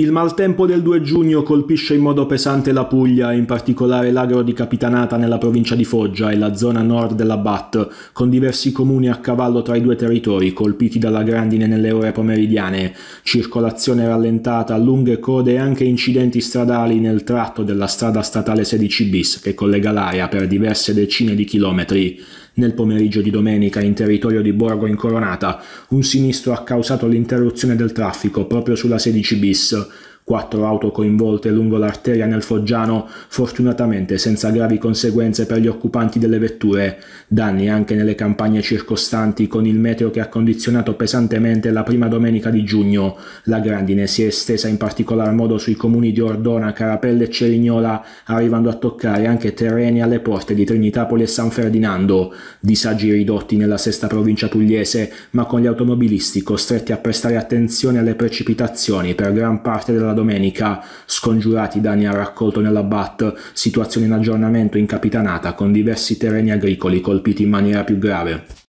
Il maltempo del 2 giugno colpisce in modo pesante la Puglia, in particolare l'agro di Capitanata nella provincia di Foggia e la zona nord della BAT, con diversi comuni a cavallo tra i due territori colpiti dalla grandine nelle ore pomeridiane, circolazione rallentata, lunghe code e anche incidenti stradali nel tratto della strada statale 16 bis che collega l'area per diverse decine di chilometri. Nel pomeriggio di domenica, in territorio di Borgo Incoronata, un sinistro ha causato l'interruzione del traffico proprio sulla 16 bis quattro auto coinvolte lungo l'arteria nel Foggiano, fortunatamente senza gravi conseguenze per gli occupanti delle vetture, danni anche nelle campagne circostanti con il meteo che ha condizionato pesantemente la prima domenica di giugno. La grandine si è estesa in particolar modo sui comuni di Ordona, Carapelle e Cerignola, arrivando a toccare anche terreni alle porte di Trinitapoli e San Ferdinando, disagi ridotti nella sesta provincia pugliese, ma con gli automobilisti costretti a prestare attenzione alle precipitazioni per gran parte della domenica, scongiurati i danni al raccolto nella BAT, situazione in aggiornamento in capitanata con diversi terreni agricoli colpiti in maniera più grave.